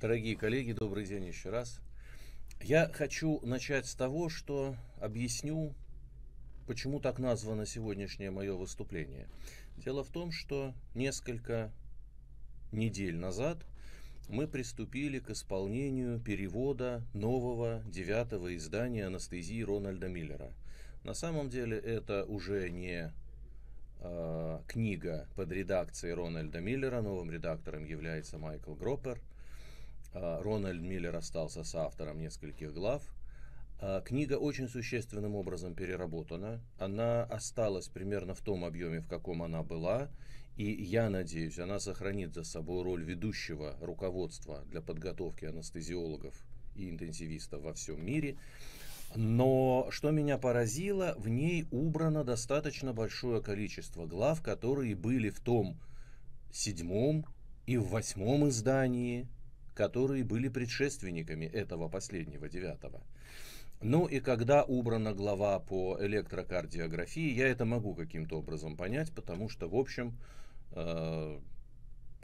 Дорогие коллеги, добрый день еще раз. Я хочу начать с того, что объясню, почему так названо сегодняшнее мое выступление. Дело в том, что несколько недель назад мы приступили к исполнению перевода нового девятого издания «Анестезии» Рональда Миллера. На самом деле это уже не э, книга под редакцией Рональда Миллера, новым редактором является Майкл Гроппер, а, Рональд Миллер остался с автором нескольких глав. А, книга очень существенным образом переработана. Она осталась примерно в том объеме, в каком она была. И я надеюсь, она сохранит за собой роль ведущего руководства для подготовки анестезиологов и интенсивистов во всем мире. Но что меня поразило, в ней убрано достаточно большое количество глав, которые были в том седьмом и в восьмом издании которые были предшественниками этого последнего девятого. Ну и когда убрана глава по электрокардиографии, я это могу каким-то образом понять, потому что, в общем, э,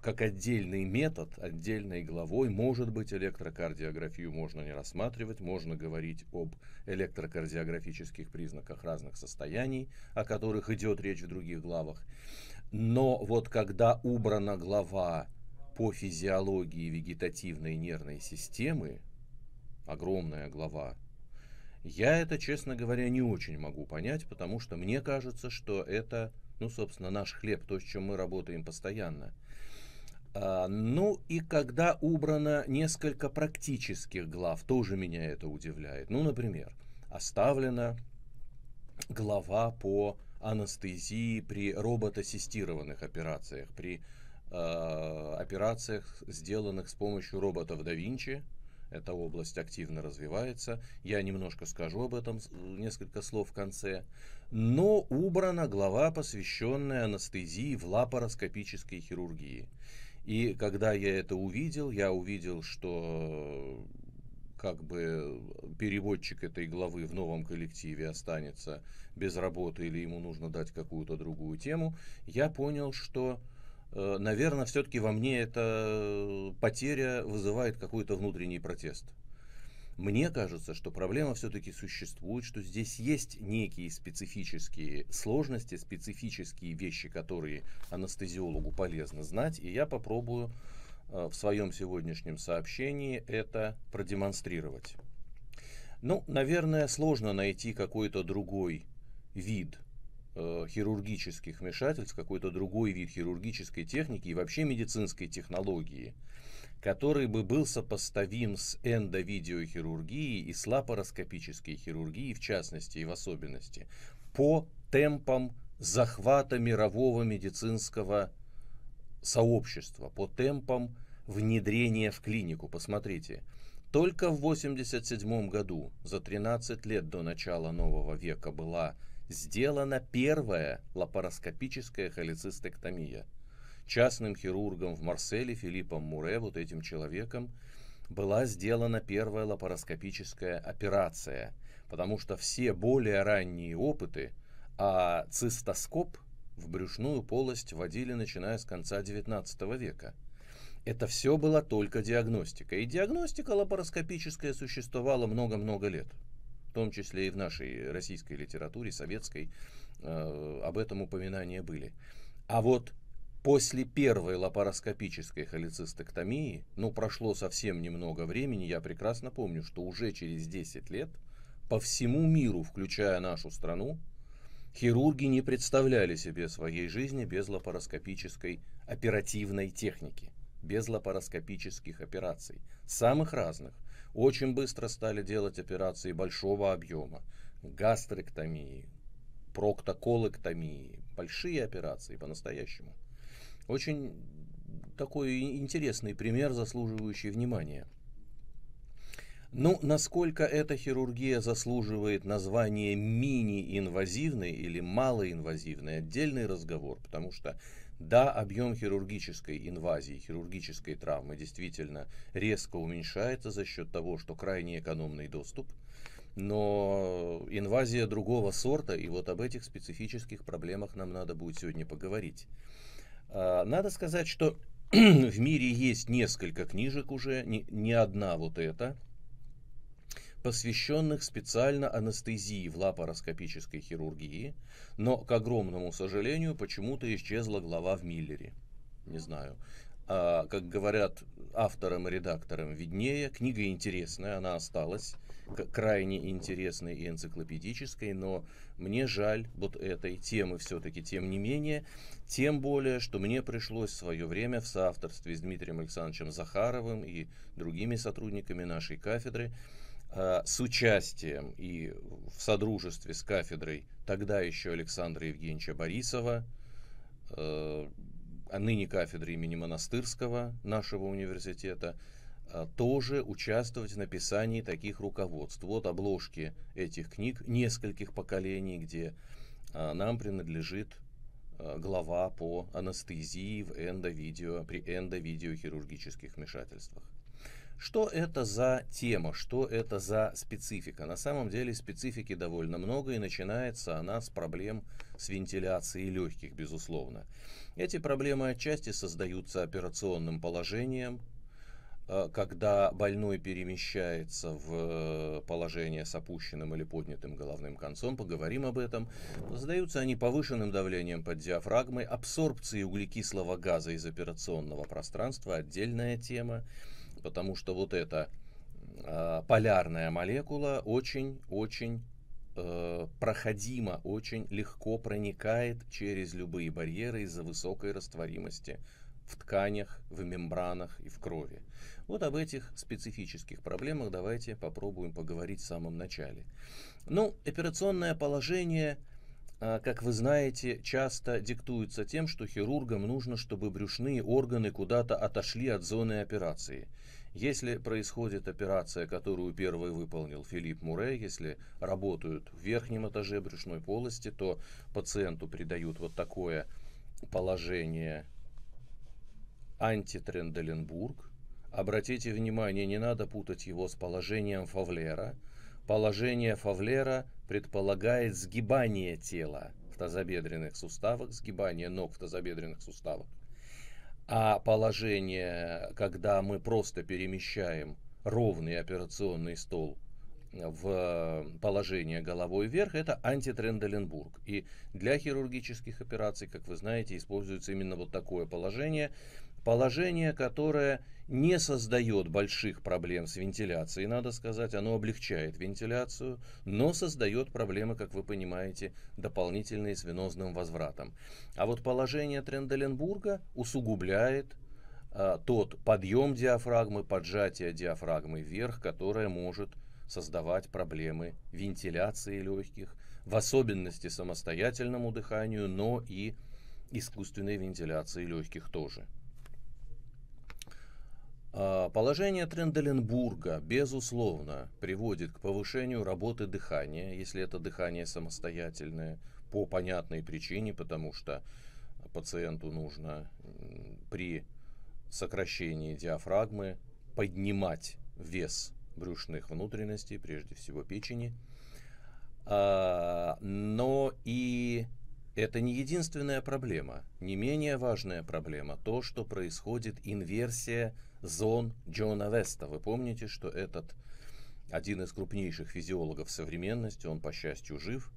как отдельный метод, отдельной главой, может быть, электрокардиографию можно не рассматривать, можно говорить об электрокардиографических признаках разных состояний, о которых идет речь в других главах. Но вот когда убрана глава по физиологии вегетативной нервной системы, огромная глава, я это, честно говоря, не очень могу понять, потому что мне кажется, что это, ну, собственно, наш хлеб, то, с чем мы работаем постоянно. А, ну и когда убрано несколько практических глав, тоже меня это удивляет. Ну, например, оставлена глава по анестезии при роботассистированных операциях, при Э, операциях, сделанных с помощью роботов да Винчи. Эта область активно развивается. Я немножко скажу об этом, несколько слов в конце. Но убрана глава, посвященная анестезии в лапароскопической хирургии. И когда я это увидел, я увидел, что как бы переводчик этой главы в новом коллективе останется без работы или ему нужно дать какую-то другую тему, я понял, что Э, наверное, все-таки во мне эта э, потеря вызывает какой-то внутренний протест. Мне кажется, что проблема все-таки существует, что здесь есть некие специфические сложности, специфические вещи, которые анестезиологу полезно знать, и я попробую э, в своем сегодняшнем сообщении это продемонстрировать. Ну, наверное, сложно найти какой-то другой вид Э, хирургических вмешательств, какой-то другой вид хирургической техники и вообще медицинской технологии, который бы был сопоставим с эндовидеохирургией и с лапароскопической хирургией в частности и в особенности по темпам захвата мирового медицинского сообщества, по темпам внедрения в клинику. Посмотрите, только в 1987 году, за 13 лет до начала нового века, была сделана первая лапароскопическая холецистектомия. Частным хирургом в Марселе Филиппом Муре, вот этим человеком, была сделана первая лапароскопическая операция, потому что все более ранние опыты, а цистоскоп в брюшную полость вводили начиная с конца XIX века. Это все была только диагностика. И диагностика лапароскопическая существовала много-много лет – том числе и в нашей российской литературе, советской, э, об этом упоминания были. А вот после первой лапароскопической холецистэктомии, ну, прошло совсем немного времени, я прекрасно помню, что уже через 10 лет по всему миру, включая нашу страну, хирурги не представляли себе своей жизни без лапароскопической оперативной техники, без лапароскопических операций, самых разных, очень быстро стали делать операции большого объема, гастрэктомии, проктоколэктомии, большие операции по-настоящему. Очень такой интересный пример, заслуживающий внимания. Ну, насколько эта хирургия заслуживает название мини-инвазивной или малоинвазивной, отдельный разговор, потому что да, объем хирургической инвазии, хирургической травмы действительно резко уменьшается за счет того, что крайне экономный доступ, но инвазия другого сорта, и вот об этих специфических проблемах нам надо будет сегодня поговорить. А, надо сказать, что в мире есть несколько книжек уже, не, не одна вот эта, посвященных специально анестезии в лапароскопической хирургии, но, к огромному сожалению, почему-то исчезла глава в Миллере. Не знаю. А, как говорят авторам и редакторам виднее, книга интересная, она осталась, крайне интересной и энциклопедической, но мне жаль вот этой темы все-таки, тем не менее, тем более, что мне пришлось в свое время в соавторстве с Дмитрием Александровичем Захаровым и другими сотрудниками нашей кафедры Э, с участием и в содружестве с кафедрой тогда еще Александра Евгеньевича Борисова, э, а ныне кафедры имени Монастырского нашего университета, э, тоже участвовать в написании таких руководств. Вот обложки этих книг нескольких поколений, где нам принадлежит глава по анестезии в эндовидео, при эндовидеохирургических вмешательствах. Что это за тема, что это за специфика? На самом деле специфики довольно много, и начинается она с проблем с вентиляцией легких, безусловно. Эти проблемы отчасти создаются операционным положением, э, когда больной перемещается в э, положение с опущенным или поднятым головным концом, поговорим об этом, создаются они повышенным давлением под диафрагмой, абсорбцией углекислого газа из операционного пространства, отдельная тема, потому что вот эта э, полярная молекула очень-очень э, проходимо, очень легко проникает через любые барьеры из-за высокой растворимости в тканях, в мембранах и в крови. Вот об этих специфических проблемах давайте попробуем поговорить в самом начале. Ну, операционное положение а, как вы знаете, часто диктуется тем, что хирургам нужно, чтобы брюшные органы куда-то отошли от зоны операции. Если происходит операция, которую первый выполнил Филипп Муре, если работают в верхнем этаже брюшной полости, то пациенту придают вот такое положение антитренделенбург. Обратите внимание, не надо путать его с положением Фавлера. Положение Фавлера предполагает сгибание тела в тазобедренных суставах, сгибание ног в тазобедренных суставах. А положение, когда мы просто перемещаем ровный операционный стол в э, положение головой вверх, это антитренделенбург. И для хирургических операций, как вы знаете, используется именно вот такое положение. Положение, которое не создает больших проблем с вентиляцией, надо сказать, оно облегчает вентиляцию, но создает проблемы, как вы понимаете, дополнительные с венозным возвратом. А вот положение Тренделенбурга усугубляет а, тот подъем диафрагмы, поджатие диафрагмы вверх, которое может создавать проблемы вентиляции легких, в особенности самостоятельному дыханию, но и искусственной вентиляции легких тоже. А, положение Тренделенбурга, безусловно, приводит к повышению работы дыхания, если это дыхание самостоятельное, по понятной причине, потому что пациенту нужно при сокращении диафрагмы поднимать вес брюшных внутренностей, прежде всего печени, а, но и это не единственная проблема, не менее важная проблема то, что происходит инверсия зон Джона Веста. Вы помните, что этот один из крупнейших физиологов современности, он, по счастью, жив,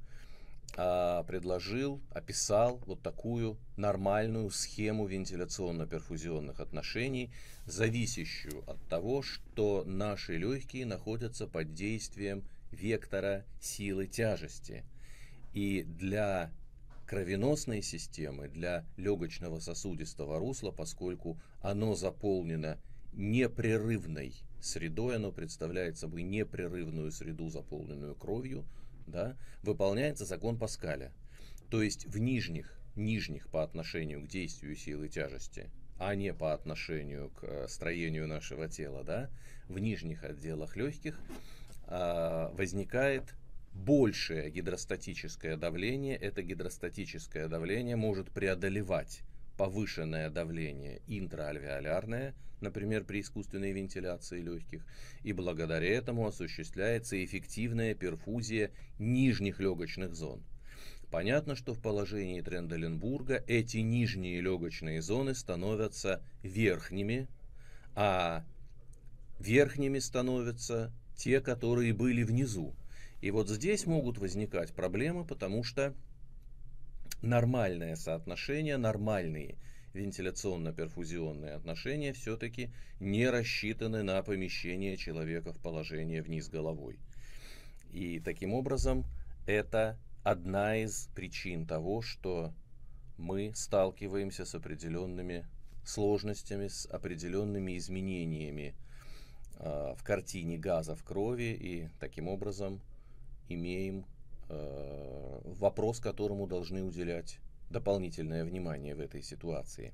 а, предложил, описал вот такую нормальную схему вентиляционно-перфузионных отношений, зависящую от того, что наши легкие находятся под действием вектора силы тяжести. И для кровеносной системы, для легочного сосудистого русла, поскольку оно заполнено непрерывной средой, оно представляет собой непрерывную среду, заполненную кровью, да, выполняется закон Паскаля. То есть в нижних, нижних по отношению к действию силы тяжести, а не по отношению к э, строению нашего тела, да, в нижних отделах легких а, возникает большее гидростатическое давление, это гидростатическое давление может преодолевать повышенное давление интраальвеолярное, например, при искусственной вентиляции легких, и благодаря этому осуществляется эффективная перфузия нижних легочных зон. Понятно, что в положении Тренделенбурга эти нижние легочные зоны становятся верхними, а верхними становятся те, которые были внизу. И вот здесь могут возникать проблемы, потому что нормальное соотношение, нормальные вентиляционно-перфузионные отношения все-таки не рассчитаны на помещение человека в положение вниз головой. И таким образом это одна из причин того, что мы сталкиваемся с определенными сложностями, с определенными изменениями э, в картине газа в крови, и таким образом имеем э, вопрос, которому должны уделять дополнительное внимание в этой ситуации.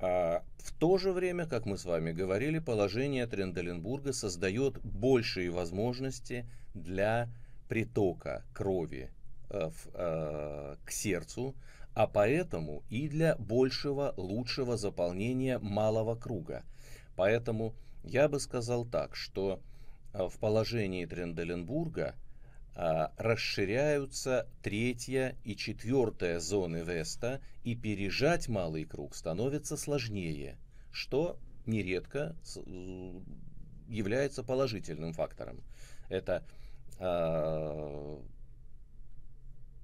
А в то же время, как мы с вами говорили, положение Тренделенбурга создает большие возможности для притока крови э, в, э, к сердцу, а поэтому и для большего, лучшего заполнения малого круга. Поэтому я бы сказал так, что э, в положении Тренделенбурга – а, расширяются третья и четвертая зоны Веста, и пережать малый круг становится сложнее, что нередко э, является положительным фактором. Это э,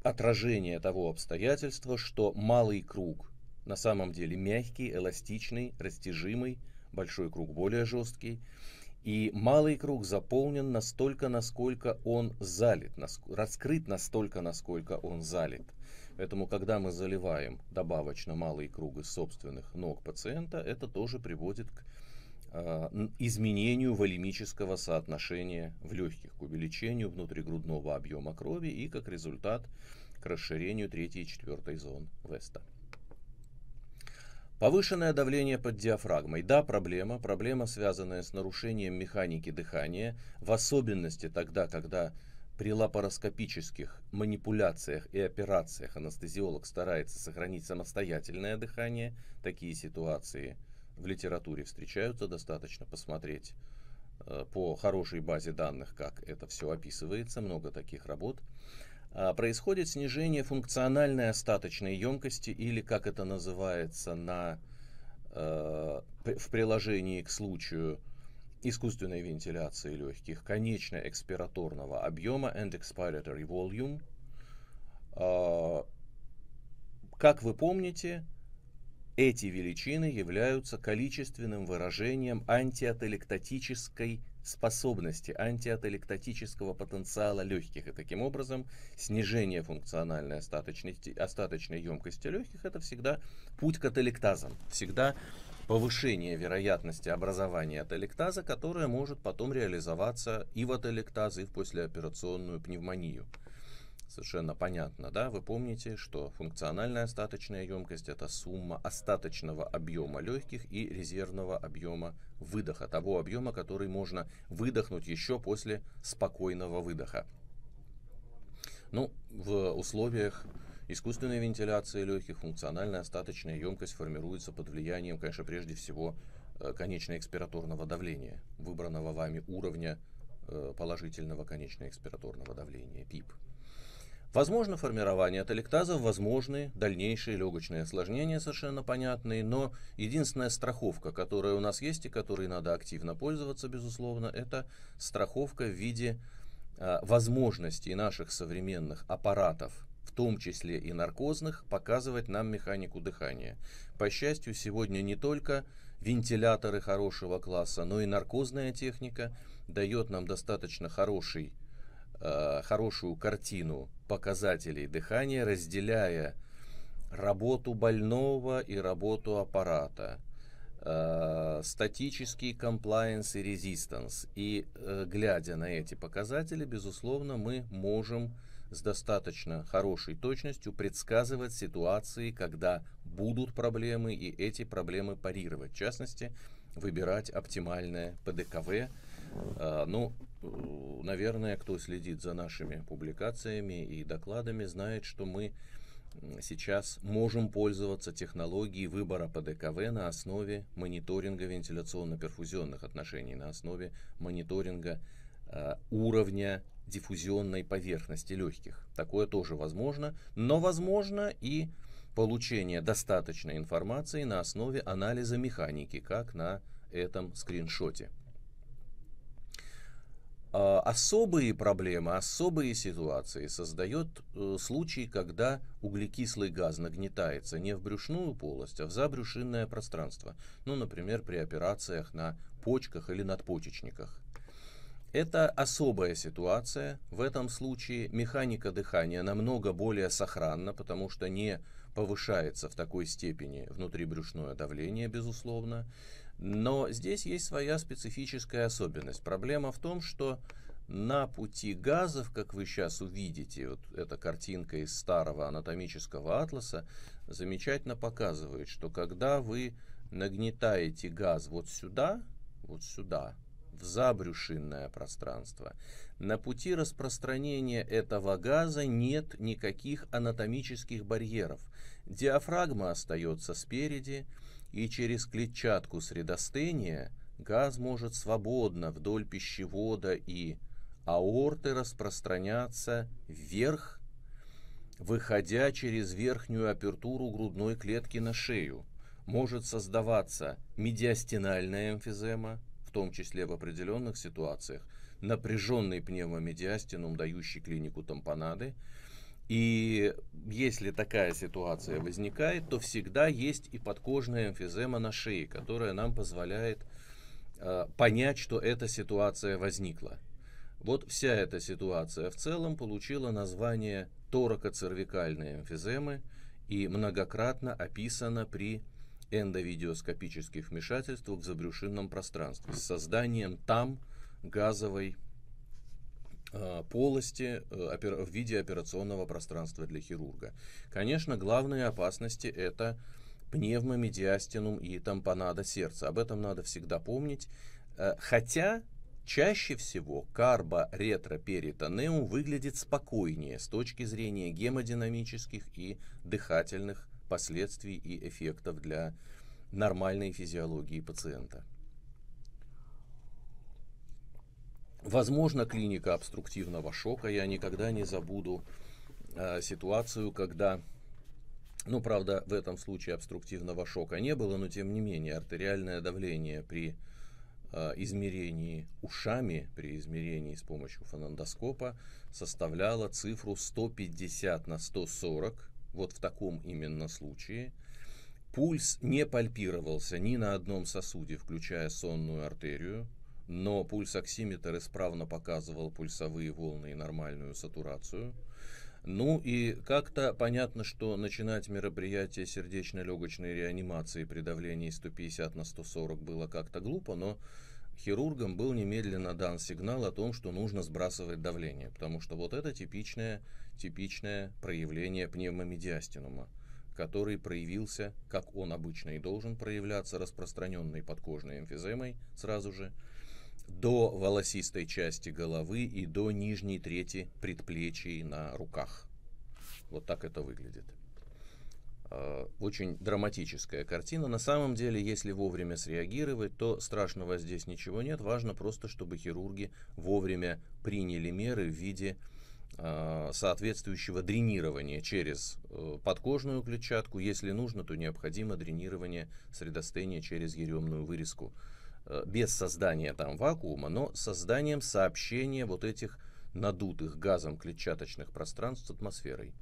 отражение того обстоятельства, что малый круг на самом деле мягкий, эластичный, растяжимый, большой круг более жесткий. И малый круг заполнен настолько, насколько он залит, раскрыт настолько, насколько он залит. Поэтому, когда мы заливаем добавочно малые круг собственных ног пациента, это тоже приводит к а, изменению волемического соотношения в легких, к увеличению внутригрудного объема крови и, как результат, к расширению третьей и четвертой зон Веста. Повышенное давление под диафрагмой. Да, проблема. Проблема, связанная с нарушением механики дыхания, в особенности тогда, когда при лапароскопических манипуляциях и операциях анестезиолог старается сохранить самостоятельное дыхание. Такие ситуации в литературе встречаются, достаточно посмотреть э, по хорошей базе данных, как это все описывается, много таких работ. А, происходит снижение функциональной остаточной емкости или, как это называется на, э, в приложении к случаю искусственной вентиляции легких, конечно-экспираторного объема and expiratory volume. Э, как вы помните, эти величины являются количественным выражением антиаталектатической способности антиатолектатического потенциала легких. И таким образом снижение функциональной остаточной остаточной емкости легких это всегда путь к атолектазам. Всегда повышение вероятности образования атолектаза, которое может потом реализоваться и в атолектаз, и в послеоперационную пневмонию совершенно понятно, да, вы помните, что функциональная остаточная емкость – это сумма остаточного объема легких и резервного объема выдоха, того объема, который можно выдохнуть еще после спокойного выдоха. Ну, в условиях искусственной вентиляции легких функциональная остаточная емкость формируется под влиянием, конечно, прежде всего, э, конечно-экспираторного давления, выбранного вами уровня э, положительного конечно-экспираторного давления, ПИП. Возможно формирование телектазов, возможны дальнейшие легочные осложнения, совершенно понятные, но единственная страховка, которая у нас есть и которой надо активно пользоваться, безусловно, это страховка в виде э, возможностей наших современных аппаратов, в том числе и наркозных, показывать нам механику дыхания. По счастью, сегодня не только вентиляторы хорошего класса, но и наркозная техника дает нам достаточно хороший Э, хорошую картину показателей дыхания, разделяя работу больного и работу аппарата, э, статический комплайенс и резистанс. И э, глядя на эти показатели, безусловно, мы можем с достаточно хорошей точностью предсказывать ситуации, когда будут проблемы и эти проблемы парировать. В частности, выбирать оптимальное ПДКВ, а, ну, наверное, кто следит за нашими публикациями и докладами, знает, что мы сейчас можем пользоваться технологией выбора ПДКВ на основе мониторинга вентиляционно-перфузионных отношений, на основе мониторинга э, уровня диффузионной поверхности легких. Такое тоже возможно, но возможно и получение достаточной информации на основе анализа механики, как на этом скриншоте. А, особые проблемы, особые ситуации создает э, случай, когда углекислый газ нагнетается не в брюшную полость, а в забрюшинное пространство. Ну, например, при операциях на почках или надпочечниках. Это особая ситуация. В этом случае механика дыхания намного более сохранна, потому что не повышается в такой степени внутрибрюшное давление, безусловно. Но здесь есть своя специфическая особенность. Проблема в том, что на пути газов, как вы сейчас увидите, вот эта картинка из старого анатомического атласа замечательно показывает, что когда вы нагнетаете газ вот сюда, вот сюда, в забрюшинное пространство. На пути распространения этого газа нет никаких анатомических барьеров. Диафрагма остается спереди, и через клетчатку средостения газ может свободно вдоль пищевода и аорты распространяться вверх, выходя через верхнюю апертуру грудной клетки на шею. Может создаваться медиастинальная эмфизема, в том числе в определенных ситуациях, напряженный пневмомедиастинум, дающий клинику тампонады, и если такая ситуация возникает, то всегда есть и подкожная эмфизема на шее, которая нам позволяет э, понять, что эта ситуация возникла. Вот вся эта ситуация в целом получила название торакоцервикальной эмфиземы и многократно описана при эндовидеоскопических вмешательствах в забрюшинном пространстве с созданием там газовой Э, полости э, в виде операционного пространства для хирурга. Конечно, главные опасности это пневмомедиастинум и тампонада сердца. Об этом надо всегда помнить. Э, хотя чаще всего карборетроперитонеум выглядит спокойнее с точки зрения гемодинамических и дыхательных последствий и эффектов для нормальной физиологии пациента. Возможно, клиника обструктивного шока. Я никогда не забуду э, ситуацию, когда, ну, правда, в этом случае обструктивного шока не было, но тем не менее артериальное давление при э, измерении ушами, при измерении с помощью фонендоскопа составляло цифру 150 на 140, вот в таком именно случае. Пульс не пальпировался ни на одном сосуде, включая сонную артерию, но пульсоксиметр исправно показывал пульсовые волны и нормальную сатурацию. Ну и как-то понятно, что начинать мероприятие сердечно-легочной реанимации при давлении 150 на 140 было как-то глупо, но хирургам был немедленно дан сигнал о том, что нужно сбрасывать давление, потому что вот это типичное, типичное проявление пневмомедиастинума который проявился, как он обычно и должен проявляться, распространенной подкожной эмфиземой сразу же – до волосистой части головы и до нижней трети предплечий на руках. Вот так это выглядит. А, очень драматическая картина. На самом деле, если вовремя среагировать, то страшного здесь ничего нет. Важно просто, чтобы хирурги вовремя приняли меры в виде а, соответствующего дренирования через э, подкожную клетчатку. Если нужно, то необходимо дренирование средостения через еремную вырезку. Э, без создания там вакуума, но созданием сообщения вот этих надутых газом клетчаточных пространств с атмосферой.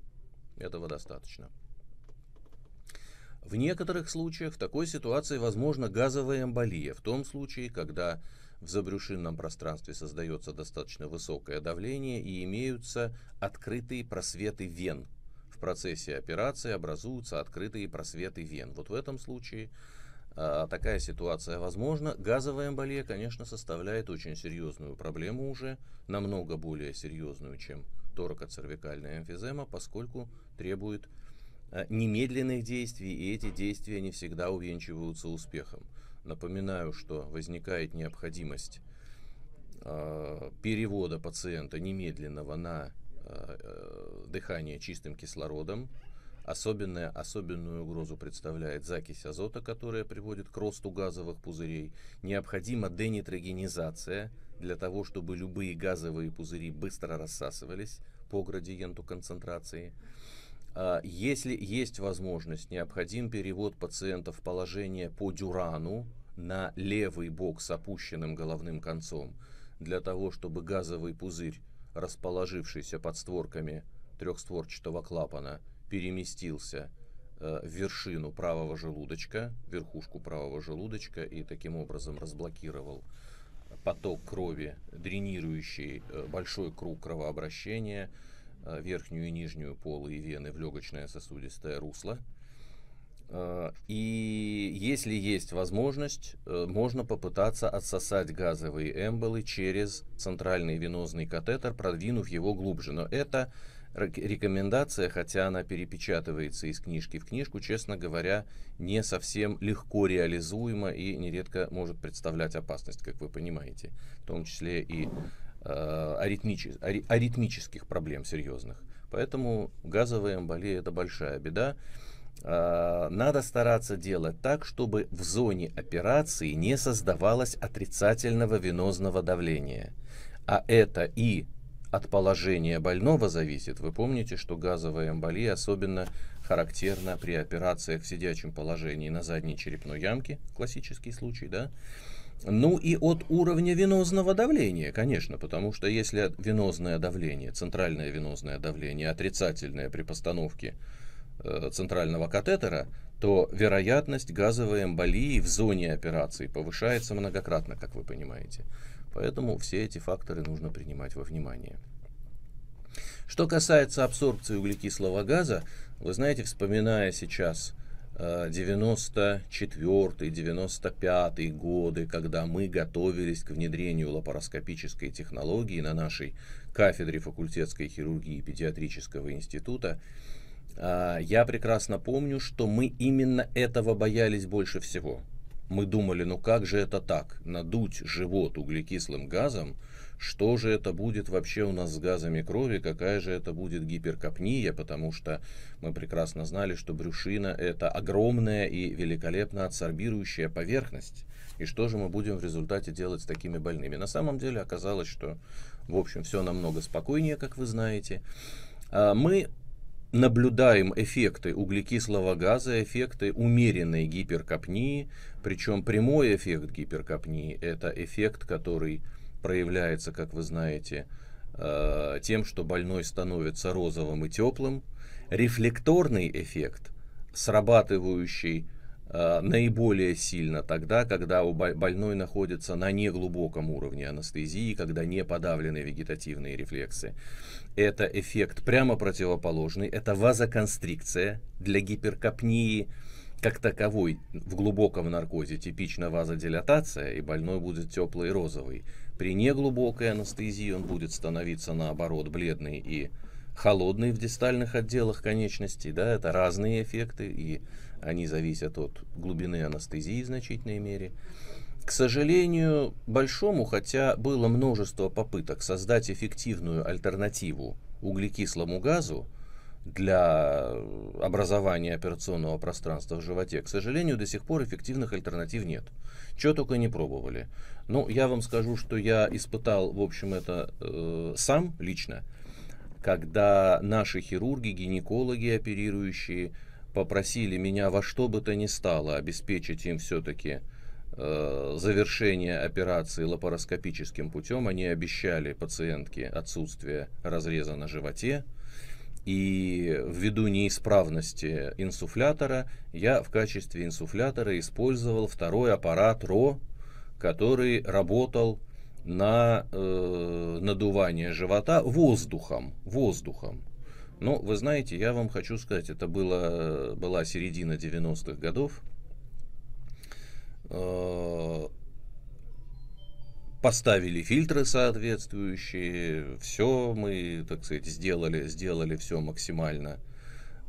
Этого достаточно. В некоторых случаях в такой ситуации возможна газовая эмболия, в том случае, когда в забрюшинном пространстве создается достаточно высокое давление и имеются открытые просветы вен. В процессе операции образуются открытые просветы вен. Вот в этом случае а такая ситуация возможна. Газовая эмболия, конечно, составляет очень серьезную проблему уже, намного более серьезную, чем торакоцервикальная эмфизема, поскольку требует э, немедленных действий, и эти действия не всегда увенчиваются успехом. Напоминаю, что возникает необходимость э, перевода пациента немедленного на э, дыхание чистым кислородом, Особенная, особенную угрозу представляет закись азота, которая приводит к росту газовых пузырей. Необходима денитрогенизация для того, чтобы любые газовые пузыри быстро рассасывались по градиенту концентрации. А, если есть возможность, необходим перевод пациента в положение по дюрану на левый бок с опущенным головным концом, для того, чтобы газовый пузырь, расположившийся под створками трехстворчатого клапана, переместился э, в вершину правого желудочка, верхушку правого желудочка и таким образом разблокировал поток крови, дренирующий э, большой круг кровообращения, э, верхнюю и нижнюю полы и вены в легочное сосудистое русло. И если есть возможность, можно попытаться отсосать газовые эмболы через центральный венозный катетер, продвинув его глубже. Но это рекомендация, хотя она перепечатывается из книжки в книжку, честно говоря, не совсем легко реализуема и нередко может представлять опасность, как вы понимаете, в том числе и э, аритмичес, ари, аритмических проблем серьезных. Поэтому газовые эмболии это большая беда. А, надо стараться делать так, чтобы в зоне операции не создавалось отрицательного венозного давления. А это и от положения больного зависит. Вы помните, что газовая эмболия особенно характерна при операциях в сидячем положении на задней черепной ямке, классический случай, да? Ну и от уровня венозного давления, конечно, потому что если венозное давление, центральное венозное давление отрицательное при постановке э, центрального катетера, то вероятность газовой эмболии в зоне операции повышается многократно, как вы понимаете. Поэтому все эти факторы нужно принимать во внимание. Что касается абсорбции углекислого газа, вы знаете, вспоминая сейчас 94-95 э, годы, когда мы готовились к внедрению лапароскопической технологии на нашей кафедре факультетской хирургии педиатрического института, э, я прекрасно помню, что мы именно этого боялись больше всего – мы думали, ну как же это так, надуть живот углекислым газом, что же это будет вообще у нас с газами крови, какая же это будет гиперкопния, потому что мы прекрасно знали, что брюшина это огромная и великолепно адсорбирующая поверхность. И что же мы будем в результате делать с такими больными? На самом деле оказалось, что, в общем, все намного спокойнее, как вы знаете. А мы наблюдаем эффекты углекислого газа, эффекты умеренной гиперкопнии, причем прямой эффект гиперкопнии – это эффект, который проявляется, как вы знаете, э, тем, что больной становится розовым и теплым. Рефлекторный эффект, срабатывающий Э, наиболее сильно тогда, когда у больной находится на неглубоком уровне анестезии, когда не подавлены вегетативные рефлексы. Это эффект прямо противоположный, это вазоконстрикция для гиперкопнии как таковой в глубоком наркозе типична вазодилатация, и больной будет теплый и розовый. При неглубокой анестезии он будет становиться наоборот бледный и холодный в дистальных отделах конечностей. Да, это разные эффекты, и они зависят от глубины анестезии в значительной мере. К сожалению, большому, хотя было множество попыток создать эффективную альтернативу углекислому газу для образования операционного пространства в животе, к сожалению, до сих пор эффективных альтернатив нет. Чего только не пробовали. Ну, я вам скажу, что я испытал, в общем, это э, сам лично, когда наши хирурги, гинекологи, оперирующие, попросили меня во что бы то ни стало обеспечить им все-таки э, завершение операции лапароскопическим путем. Они обещали пациентке отсутствие разреза на животе. И ввиду неисправности инсуфлятора, я в качестве инсуфлятора использовал второй аппарат РО, который работал на э, надувание живота воздухом, воздухом. Но, ну, вы знаете, я вам хочу сказать, это было, была середина 90-х годов. Э, поставили фильтры соответствующие, все мы, так сказать, сделали, сделали все максимально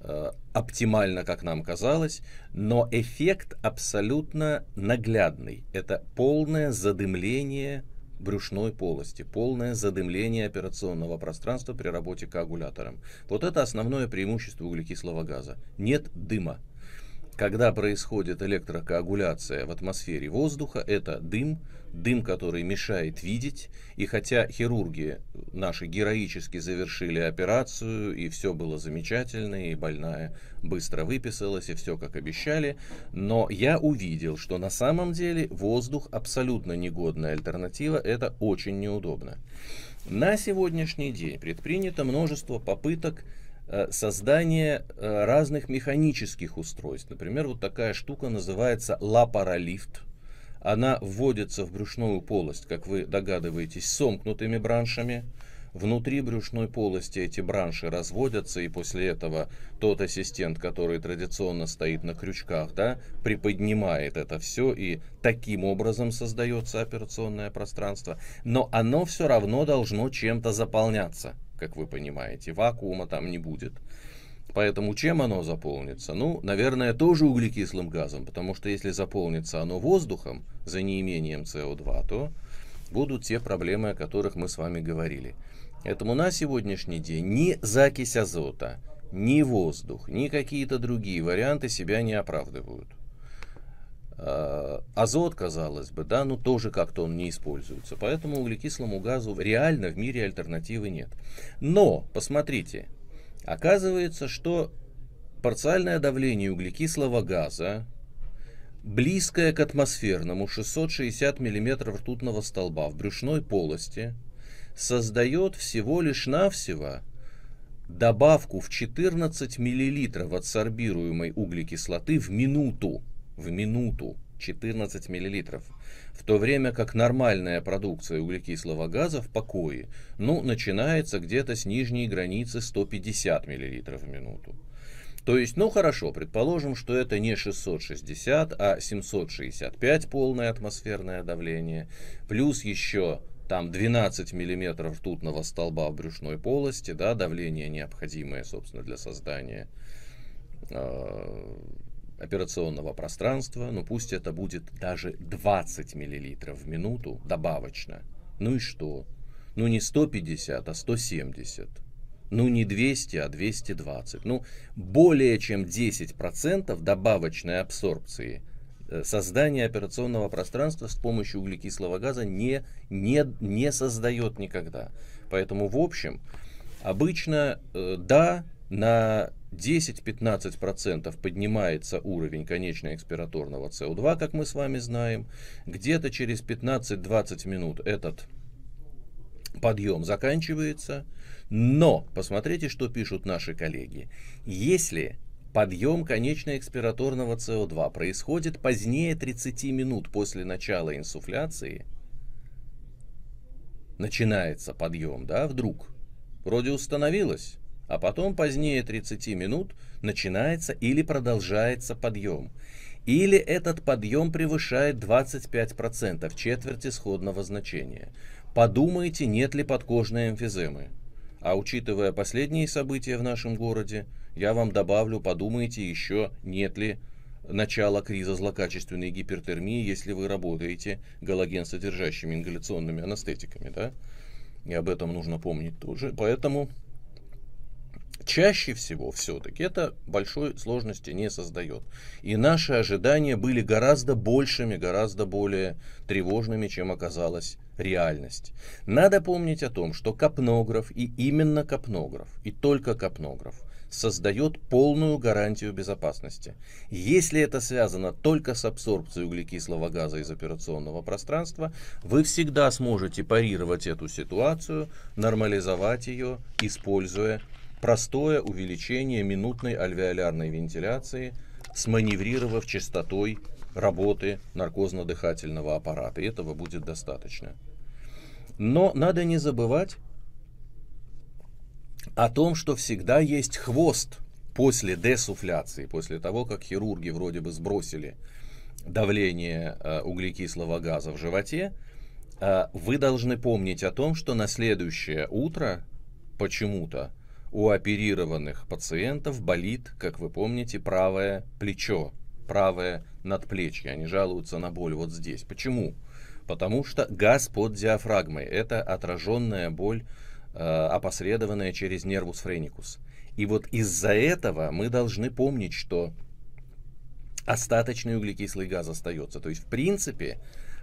э, оптимально, как нам казалось, но эффект абсолютно наглядный. Это полное задымление брюшной полости, полное задымление операционного пространства при работе коагулятором. Вот это основное преимущество углекислого газа. Нет дыма, когда происходит электрокоагуляция в атмосфере воздуха, это дым, дым, который мешает видеть. И хотя хирурги наши героически завершили операцию, и все было замечательно, и больная быстро выписалась, и все как обещали, но я увидел, что на самом деле воздух абсолютно негодная альтернатива, это очень неудобно. На сегодняшний день предпринято множество попыток Э, создание э, разных механических устройств. Например, вот такая штука называется лапаролифт. Она вводится в брюшную полость, как вы догадываетесь, сомкнутыми браншами. Внутри брюшной полости эти бранши разводятся, и после этого тот ассистент, который традиционно стоит на крючках, да, приподнимает это все, и таким образом создается операционное пространство. Но оно все равно должно чем-то заполняться как вы понимаете. Вакуума там не будет. Поэтому чем оно заполнится? Ну, наверное, тоже углекислым газом, потому что если заполнится оно воздухом за неимением СО2, то будут те проблемы, о которых мы с вами говорили. Поэтому на сегодняшний день ни закись азота, ни воздух, ни какие-то другие варианты себя не оправдывают. Э, азот, казалось бы, да, ну тоже как-то он не используется. Поэтому углекислому газу реально в мире альтернативы нет. Но, посмотрите, оказывается, что парциальное давление углекислого газа близкое к атмосферному 660 мм ртутного столба в брюшной полости создает всего лишь навсего добавку в 14 мл адсорбируемой углекислоты в минуту в минуту 14 мл, в то время как нормальная продукция углекислого газа в покое ну, начинается где-то с нижней границы 150 мл в минуту. То есть, ну хорошо, предположим, что это не 660, а 765 полное атмосферное давление, плюс еще там 12 мм ртутного столба в брюшной полости, да, давление необходимое, собственно, для создания э операционного пространства, ну пусть это будет даже 20 мл в минуту добавочно. Ну и что? Ну не 150, а 170. Ну не 200, а 220. Ну более чем 10% добавочной абсорбции э, создание операционного пространства с помощью углекислого газа не, не, не создает никогда. Поэтому в общем, обычно, э, да, на 10-15% поднимается уровень конечного экспираторного СО2, как мы с вами знаем. Где-то через 15-20 минут этот подъем заканчивается. Но посмотрите, что пишут наши коллеги. Если подъем конечно экспираторного СО2 происходит позднее 30 минут после начала инсуфляции, начинается подъем, да, вдруг, вроде установилось, а потом позднее 30 минут начинается или продолжается подъем. Или этот подъем превышает 25% четверти исходного значения. Подумайте, нет ли подкожной эмфиземы. А учитывая последние события в нашем городе, я вам добавлю, подумайте еще, нет ли начала криза злокачественной гипертермии, если вы работаете галоген-содержащими ингаляционными анестетиками. Да? И об этом нужно помнить тоже. Поэтому чаще всего все-таки это большой сложности не создает. И наши ожидания были гораздо большими, гораздо более тревожными, чем оказалась реальность. Надо помнить о том, что капнограф и именно капнограф, и только капнограф создает полную гарантию безопасности. Если это связано только с абсорбцией углекислого газа из операционного пространства, вы всегда сможете парировать эту ситуацию, нормализовать ее, используя простое увеличение минутной альвеолярной вентиляции, сманеврировав частотой работы наркозно-дыхательного аппарата. И этого будет достаточно. Но надо не забывать о том, что всегда есть хвост после десуфляции, после того, как хирурги вроде бы сбросили давление э, углекислого газа в животе, э, вы должны помнить о том, что на следующее утро почему-то у оперированных пациентов болит, как вы помните, правое плечо, правое надплечье. Они жалуются на боль вот здесь. Почему? Потому что газ под диафрагмой – это отраженная боль, э, опосредованная через нервус френикус. И вот из-за этого мы должны помнить, что остаточный углекислый газ остается. То есть, в принципе,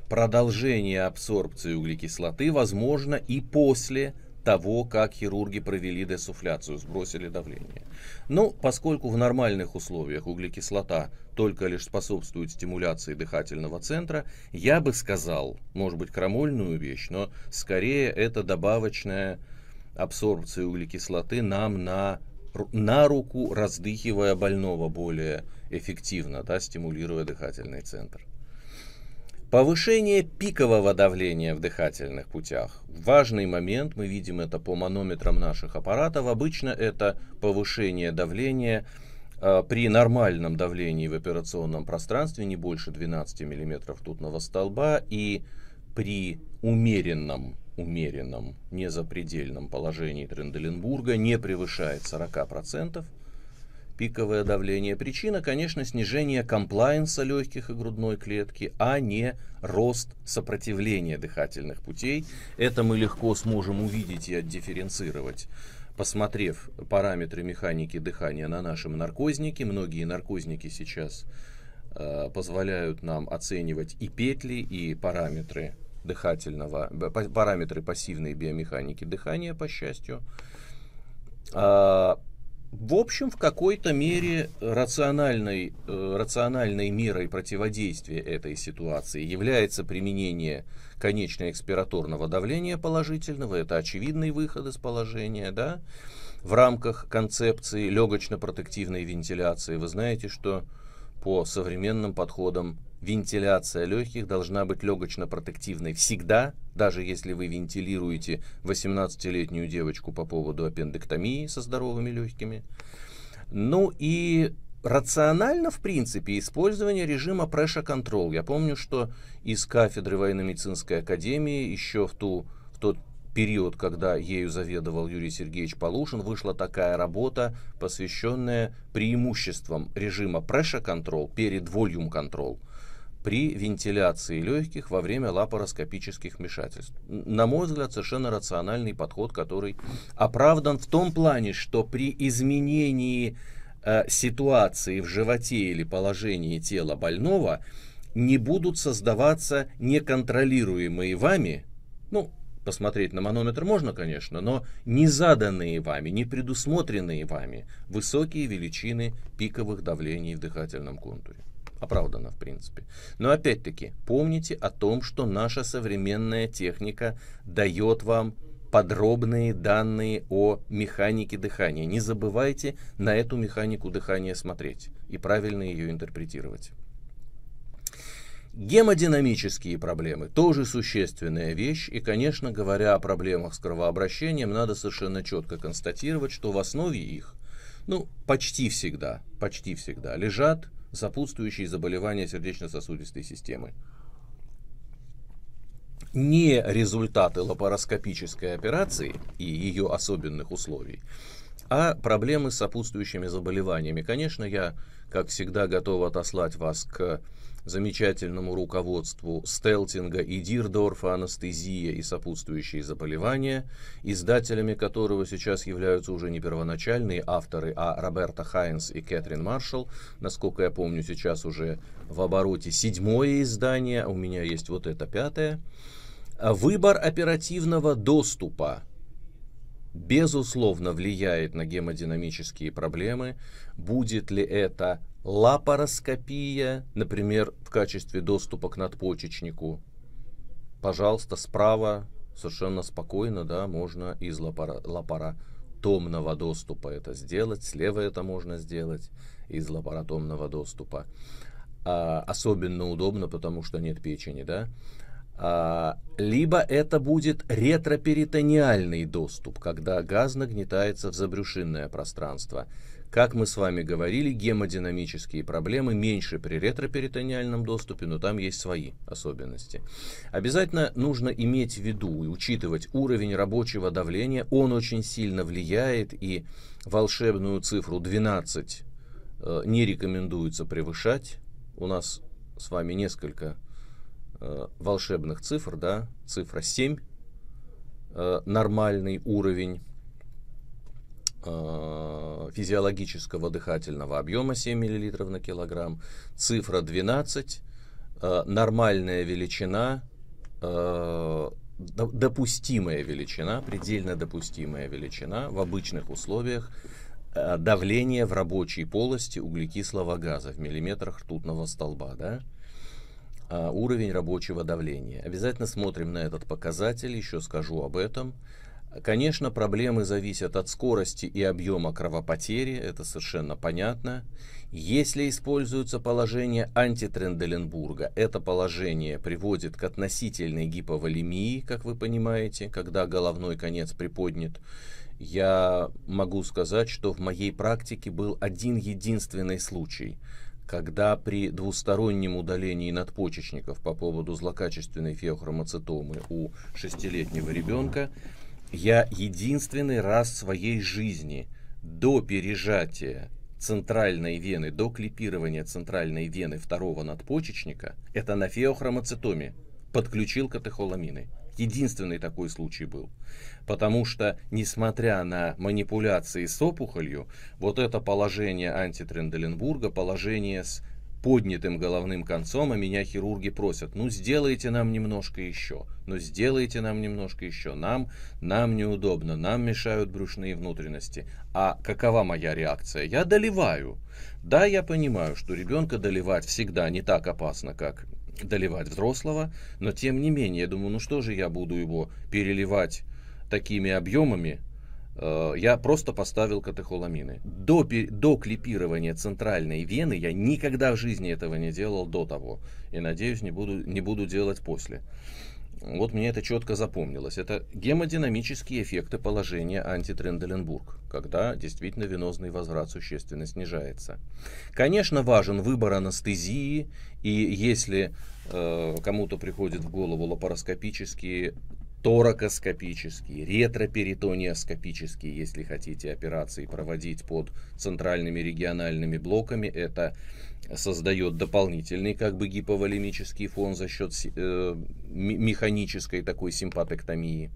продолжение абсорбции углекислоты возможно и после того, как хирурги провели десуфляцию, сбросили давление. Но ну, поскольку в нормальных условиях углекислота только лишь способствует стимуляции дыхательного центра, я бы сказал, может быть, крамольную вещь, но скорее это добавочная абсорбция углекислоты нам на, на руку, раздыхивая больного более эффективно, да, стимулируя дыхательный центр. Повышение пикового давления в дыхательных путях. Важный момент, мы видим это по манометрам наших аппаратов. Обычно это повышение давления э, при нормальном давлении в операционном пространстве не больше 12 мм ртутного столба и при умеренном, умеренном, незапредельном положении Тренделенбурга не превышает 40%. Пиковое давление. Причина, конечно, снижение комплайенса легких и грудной клетки, а не рост сопротивления дыхательных путей. Это мы легко сможем увидеть и отдифференцировать. Посмотрев параметры механики дыхания на нашем наркознике, многие наркозники сейчас э, позволяют нам оценивать и петли, и параметры дыхательного, э, параметры пассивной биомеханики дыхания, по счастью. А, в общем, в какой-то мере рациональной, э, рациональной мерой противодействия этой ситуации является применение конечно экспираторного давления положительного, это очевидный выход из положения, да, в рамках концепции легочно-протективной вентиляции. Вы знаете, что по современным подходам Вентиляция легких должна быть легочно-протективной всегда, даже если вы вентилируете 18-летнюю девочку по поводу аппендэктомии со здоровыми легкими. Ну и рационально, в принципе, использование режима pressure control. Я помню, что из кафедры военно-медицинской академии еще в, ту, в тот период, когда ею заведовал Юрий Сергеевич Полушин, вышла такая работа, посвященная преимуществам режима pressure control перед volume control при вентиляции легких во время лапароскопических вмешательств. На мой взгляд, совершенно рациональный подход, который оправдан в том плане, что при изменении э, ситуации в животе или положении тела больного не будут создаваться неконтролируемые вами, ну, посмотреть на манометр можно, конечно, но не заданные вами, не предусмотренные вами высокие величины пиковых давлений в дыхательном контуре оправдано, в принципе. Но опять-таки, помните о том, что наша современная техника дает вам подробные данные о механике дыхания. Не забывайте на эту механику дыхания смотреть и правильно ее интерпретировать. Гемодинамические проблемы – тоже существенная вещь, и, конечно, говоря о проблемах с кровообращением, надо совершенно четко констатировать, что в основе их, ну, почти всегда, почти всегда лежат сопутствующие заболевания сердечно-сосудистой системы. Не результаты лапароскопической операции и ее особенных условий, а проблемы с сопутствующими заболеваниями. Конечно, я, как всегда, готов отослать вас к замечательному руководству Стелтинга и Дирдорфа «Анестезия и сопутствующие заболевания», издателями которого сейчас являются уже не первоначальные авторы, а Роберта Хайнс и Кэтрин Маршалл. Насколько я помню, сейчас уже в обороте седьмое издание, а у меня есть вот это пятое. Выбор оперативного доступа безусловно влияет на гемодинамические проблемы. Будет ли это лапароскопия, например, в качестве доступа к надпочечнику. Пожалуйста, справа совершенно спокойно, да, можно из лапара, лапаротомного доступа это сделать, слева это можно сделать из лапаротомного доступа. А, особенно удобно, потому что нет печени, да. А, либо это будет ретроперитониальный доступ, когда газ нагнетается в забрюшинное пространство. Как мы с вами говорили, гемодинамические проблемы меньше при ретроперитониальном доступе, но там есть свои особенности. Обязательно нужно иметь в виду и учитывать уровень рабочего давления. Он очень сильно влияет и волшебную цифру 12 э, не рекомендуется превышать. У нас с вами несколько э, волшебных цифр, да, цифра 7, э, нормальный уровень э, физиологического дыхательного объема 7 мл на килограмм, цифра 12, э, нормальная величина, э, допустимая величина, предельно допустимая величина в обычных условиях э, давление в рабочей полости углекислого газа в миллиметрах ртутного столба. Да? А, уровень рабочего давления. Обязательно смотрим на этот показатель, еще скажу об этом. Конечно, проблемы зависят от скорости и объема кровопотери, это совершенно понятно. Если используется положение антитренделенбурга, это положение приводит к относительной гиповолемии, как вы понимаете, когда головной конец приподнят. Я могу сказать, что в моей практике был один единственный случай, когда при двустороннем удалении надпочечников по поводу злокачественной феохромоцитомы у шестилетнего ребенка я единственный раз в своей жизни до пережатия центральной вены, до клипирования центральной вены второго надпочечника, это на феохромоцитоме, подключил катехоламины. Единственный такой случай был. Потому что, несмотря на манипуляции с опухолью, вот это положение антитренделенбурга, положение с поднятым головным концом, а меня хирурги просят, ну сделайте нам немножко еще, ну сделайте нам немножко еще, нам, нам неудобно, нам мешают брюшные внутренности. А какова моя реакция? Я доливаю. Да, я понимаю, что ребенка доливать всегда не так опасно, как доливать взрослого, но тем не менее, я думаю, ну что же я буду его переливать такими объемами, Э, я просто поставил катехоламины. До, до клипирования центральной вены я никогда в жизни этого не делал до того. И, надеюсь, не буду, не буду делать после. Вот мне это четко запомнилось. Это гемодинамические эффекты положения антитренделенбург, когда действительно венозный возврат существенно снижается. Конечно, важен выбор анестезии, и если э, кому-то приходит в голову лапароскопические торакоскопические, ретроперитониоскопические, если хотите операции проводить под центральными региональными блоками. Это создает дополнительный как бы гиповолемический фон за счет э, механической такой симпатэктомии,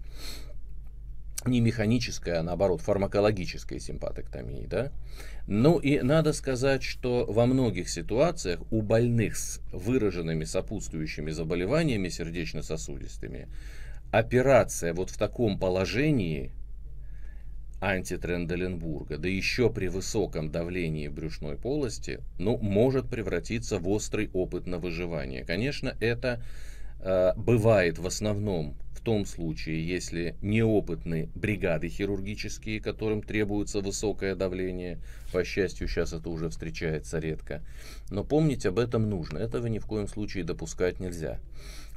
Не механическая, а наоборот, фармакологической симпатоктомии. Да? Ну и надо сказать, что во многих ситуациях у больных с выраженными сопутствующими заболеваниями сердечно-сосудистыми операция вот в таком положении антитренделенбурга, да еще при высоком давлении брюшной полости, ну, может превратиться в острый опыт на выживание. Конечно, это э, бывает в основном в том случае, если неопытные бригады хирургические, которым требуется высокое давление, по счастью, сейчас это уже встречается редко, но помнить об этом нужно, этого ни в коем случае допускать нельзя.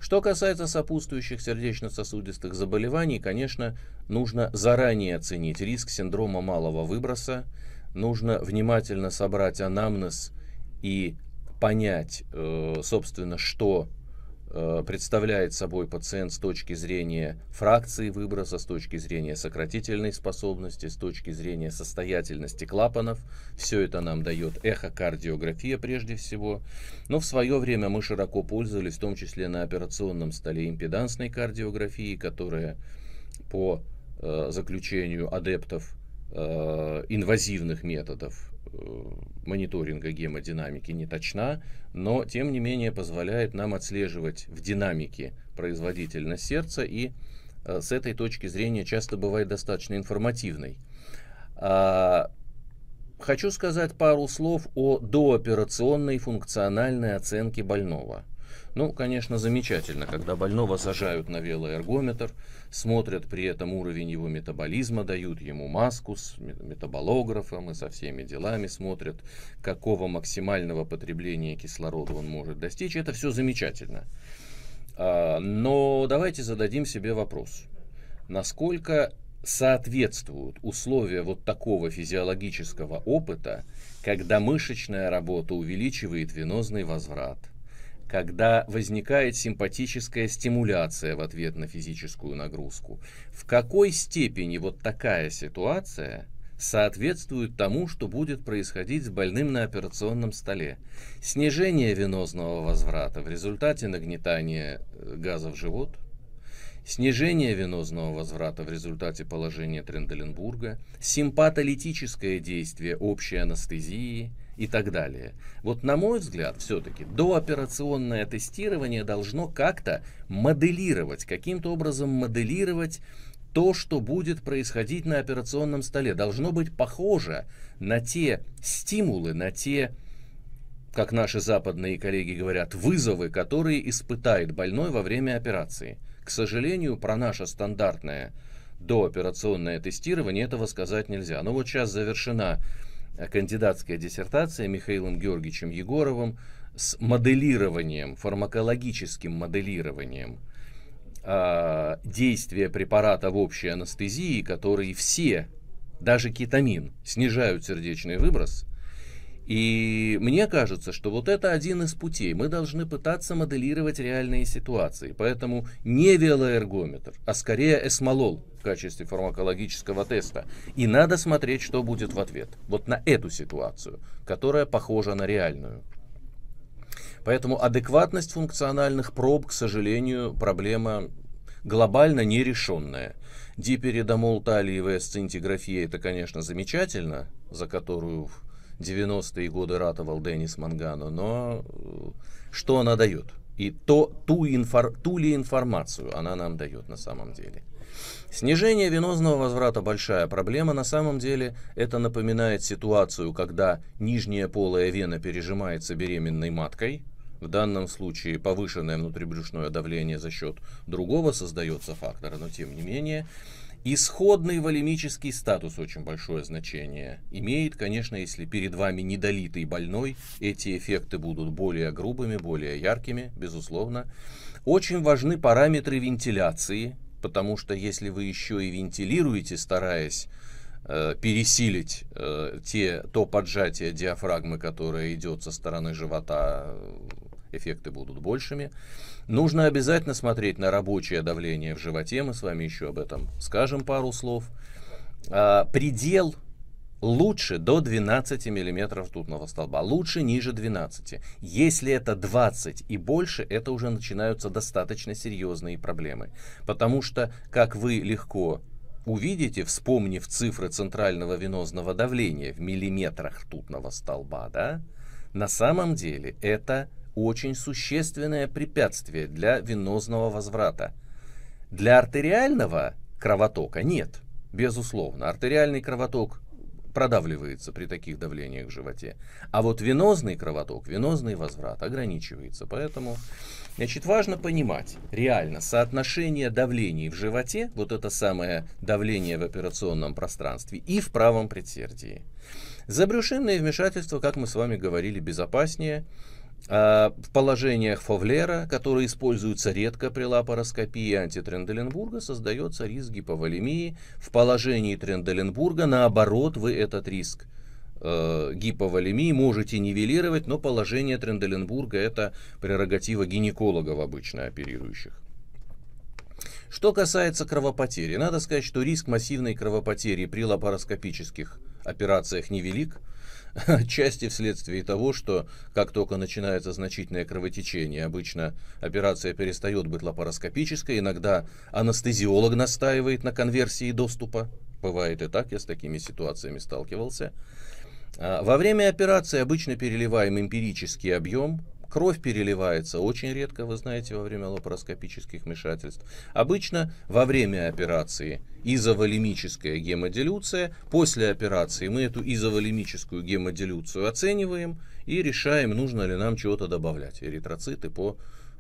Что касается сопутствующих сердечно-сосудистых заболеваний, конечно, нужно заранее оценить риск синдрома малого выброса, нужно внимательно собрать анамнез и понять, э, собственно, что Э, представляет собой пациент с точки зрения фракции выброса, с точки зрения сократительной способности, с точки зрения состоятельности клапанов. Все это нам дает эхокардиография прежде всего. Но в свое время мы широко пользовались, в том числе на операционном столе импедансной кардиографии, которая по э, заключению адептов э, инвазивных методов Э, мониторинга гемодинамики не точна, но тем не менее позволяет нам отслеживать в динамике производительность сердца и э, с этой точки зрения часто бывает достаточно информативной. А, хочу сказать пару слов о дооперационной функциональной оценке больного – ну, конечно, замечательно, когда больного сажают на велоэргометр, смотрят при этом уровень его метаболизма, дают ему маску с метаболографом и со всеми делами, смотрят, какого максимального потребления кислорода он может достичь. Это все замечательно. А, но давайте зададим себе вопрос. Насколько соответствуют условия вот такого физиологического опыта, когда мышечная работа увеличивает венозный возврат – когда возникает симпатическая стимуляция в ответ на физическую нагрузку. В какой степени вот такая ситуация соответствует тому, что будет происходить с больным на операционном столе. Снижение венозного возврата в результате нагнетания э, газа в живот, снижение венозного возврата в результате положения Тренделенбурга, симпатолитическое действие общей анестезии – и так далее. Вот на мой взгляд, все-таки дооперационное тестирование должно как-то моделировать, каким-то образом моделировать то, что будет происходить на операционном столе. Должно быть похоже на те стимулы, на те как наши западные коллеги говорят, вызовы, которые испытает больной во время операции. К сожалению, про наше стандартное дооперационное тестирование этого сказать нельзя. Но вот сейчас завершена Э, кандидатская диссертация Михаилом Георгиевичем Егоровым с моделированием, фармакологическим моделированием э, действия препарата в общей анестезии, которые все, даже кетамин, снижают сердечный выброс – и мне кажется, что вот это один из путей. Мы должны пытаться моделировать реальные ситуации. Поэтому не велоэргометр, а скорее эсмолол в качестве фармакологического теста. И надо смотреть, что будет в ответ. Вот на эту ситуацию, которая похожа на реальную. Поэтому адекватность функциональных проб, к сожалению, проблема глобально нерешенная. Дипередомол талиевая сцинтиграфия – это, конечно, замечательно, за которую 90-е годы ратовал Денис Мангану, но э, что она дает? И то, ту, инфор, ту ли информацию она нам дает на самом деле? Снижение венозного возврата большая проблема. На самом деле это напоминает ситуацию, когда нижняя полая вена пережимается беременной маткой. В данном случае повышенное внутрибрюшное давление за счет другого создается фактора, но тем не менее Исходный волемический статус очень большое значение имеет. Конечно, если перед вами недолитый больной, эти эффекты будут более грубыми, более яркими, безусловно. Очень важны параметры вентиляции, потому что если вы еще и вентилируете, стараясь э, пересилить э, те, то поджатие диафрагмы, которое идет со стороны живота эффекты будут большими. Нужно обязательно смотреть на рабочее давление в животе, мы с вами еще об этом скажем пару слов. А, предел лучше до 12 мм ртутного столба, лучше ниже 12. Если это 20 и больше, это уже начинаются достаточно серьезные проблемы. Потому что, как вы легко увидите, вспомнив цифры центрального венозного давления в миллиметрах ртутного столба, да, на самом деле это очень существенное препятствие для венозного возврата. Для артериального кровотока нет, безусловно. Артериальный кровоток продавливается при таких давлениях в животе. А вот венозный кровоток, венозный возврат ограничивается. Поэтому значит, важно понимать реально соотношение давлений в животе, вот это самое давление в операционном пространстве, и в правом предсердии. Забрюшинное вмешательство, как мы с вами говорили, безопаснее. А, в положениях Фовлера, которые используются редко при лапароскопии антитренделенбурга, создается риск гиповолемии. В положении тренделенбурга, наоборот, вы этот риск э, гиповолемии можете нивелировать, но положение тренделенбурга – это прерогатива гинекологов обычно оперирующих. Что касается кровопотери, надо сказать, что риск массивной кровопотери при лапароскопических операциях невелик – Отчасти вследствие того, что как только начинается значительное кровотечение, обычно операция перестает быть лапароскопической, иногда анестезиолог настаивает на конверсии доступа. Бывает и так, я с такими ситуациями сталкивался. А, во время операции обычно переливаем эмпирический объем, Кровь переливается очень редко, вы знаете, во время лапароскопических вмешательств. Обычно во время операции изоволемическая гемодилюция. После операции мы эту изоволемическую гемодилюцию оцениваем и решаем, нужно ли нам чего-то добавлять. Эритроциты по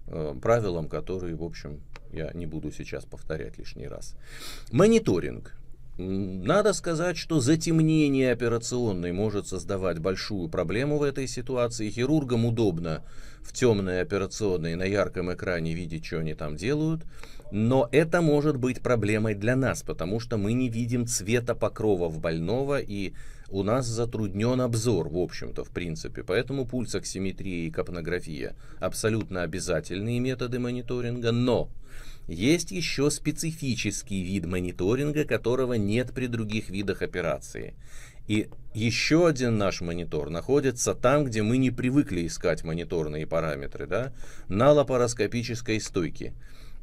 э, правилам, которые, в общем, я не буду сейчас повторять лишний раз. Мониторинг. Надо сказать, что затемнение операционной может создавать большую проблему в этой ситуации. Хирургам удобно в темной операционной на ярком экране видеть, что они там делают. Но это может быть проблемой для нас, потому что мы не видим цвета покровов больного, и у нас затруднен обзор, в общем-то, в принципе. Поэтому пульсоксиметрия и капнография абсолютно обязательные методы мониторинга, но есть еще специфический вид мониторинга, которого нет при других видах операции. И еще один наш монитор находится там, где мы не привыкли искать мониторные параметры, да, на лапароскопической стойке.